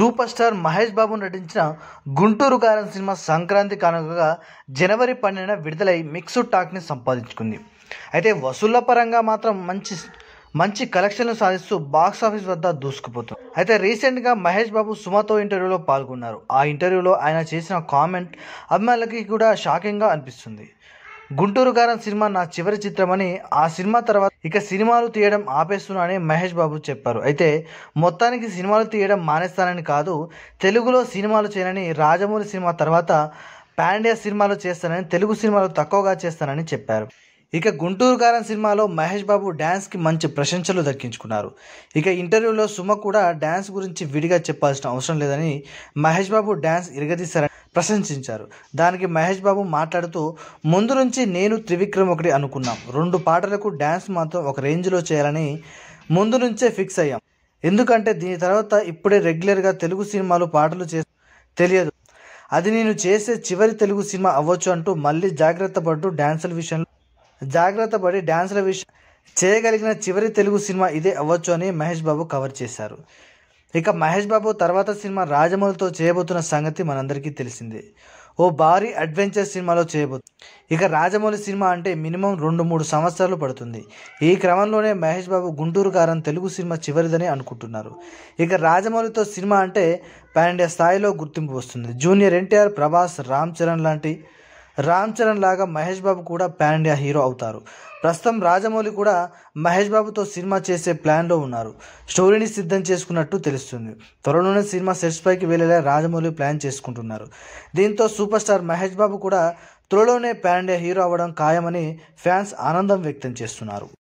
super star Mahesh బాబు నటించిన గుంటూరు కారం cinema Sankranti కానుకగా జనవరి పన్నెండున విడుదలై మిక్స్డ్ టాక్ని సంపాదించుకుంది అయితే వసూళ్ల పరంగా మాత్రం మంచి మంచి కలెక్షన్లు సాధిస్తూ బాక్స్ ఆఫీస్ వద్ద దూసుకుపోతుంది అయితే రీసెంట్గా మహేష్ బాబు సుమతో ఇంటర్వ్యూలో పాల్గొన్నారు ఆ ఇంటర్వ్యూలో ఆయన చేసిన కామెంట్ అభిమానులకి కూడా షాకింగ్గా అనిపిస్తుంది గుంటూరు గారం సినిమా నా చివరి చిత్రమని ఆ సినిమా తర్వాత ఇక సినిమాలు తీయడం ఆపేస్తున్నానని మహేష్ బాబు చెప్పారు అయితే మొత్తానికి సినిమాలు తీయడం మానేస్తానని కాదు తెలుగులో సినిమాలు చేయనని రాజమౌళి సినిమా తర్వాత పాండియా సినిమాలు చేస్తానని తెలుగు సినిమాలు తక్కువగా చేస్తానని చెప్పారు ఇక గుంటూరు గారం సినిమాలో మహేష్ బాబు డ్యాన్స్కి మంచి ప్రశంసలు దక్కించుకున్నారు ఇక ఇంటర్వ్యూలో సుమ కూడా డ్యాన్స్ గురించి విడిగా చెప్పాల్సిన అవసరం లేదని మహేష్ బాబు డ్యాన్స్ ఇరగదీశారని ప్రశంసించారు దానికి మహేష్ బాబు మాట్లాడుతూ ముందు నుంచి నేను త్రివిక్రమ్ ఒకటి అనుకున్నాం రెండు పాటలకు డ్యాన్స్ మాత్రం ఒక రేంజ్లో చేయాలని ముందు నుంచే ఫిక్స్ అయ్యాం ఎందుకంటే దీని తర్వాత ఇప్పుడే రెగ్యులర్గా తెలుగు సినిమాలు పాటలు చే తెలియదు అది నేను చేసే చివరి తెలుగు సినిమా అవ్వచ్చు అంటూ మళ్ళీ జాగ్రత్త పడుతూ డ్యాన్సుల విషయంలో జాగ్రత్త పడి డ్యాన్సుల విషయం చేయగలిగిన చివరి తెలుగు సినిమా ఇదే అవ్వచ్చు అని మహేష్ బాబు కవర్ చేశారు ఇక మహేష్ బాబు తర్వాత సినిమా రాజమౌళితో చేయబోతున్న సంగతి మనందరికీ తెలిసిందే ఓ భారీ అడ్వెంచర్ సినిమాలో చేయబోతు ఇక రాజమౌళి సినిమా అంటే మినిమం రెండు మూడు సంవత్సరాలు పడుతుంది ఈ క్రమంలోనే మహేష్ బాబు గుంటూరు గారని తెలుగు సినిమా చివరిదని అనుకుంటున్నారు ఇక రాజమౌళితో సినిమా అంటే పాన్ ఇండియా స్థాయిలో గుర్తింపు వస్తుంది జూనియర్ ఎన్టీఆర్ ప్రభాస్ రామ్ చరణ్ లాంటి రామ్ చరణ్ లాగా మహేష్ బాబు కూడా పాన్ ఇండియా హీరో అవుతారు ప్రస్తుతం రాజమౌళి కూడా మహేష్ బాబుతో సినిమా చేసే ప్లాన్లో ఉన్నారు స్టోరీని సిద్ధం చేసుకున్నట్టు తెలుస్తుంది త్వరలోనే సినిమా సెట్స్ పైకి వెళ్ళేలా రాజమౌళి ప్లాన్ చేసుకుంటున్నారు దీంతో సూపర్ స్టార్ మహేష్ బాబు కూడా త్వరలోనే పాన్ ఇండియా హీరో అవ్వడం ఖాయమని ఫ్యాన్స్ ఆనందం వ్యక్తం చేస్తున్నారు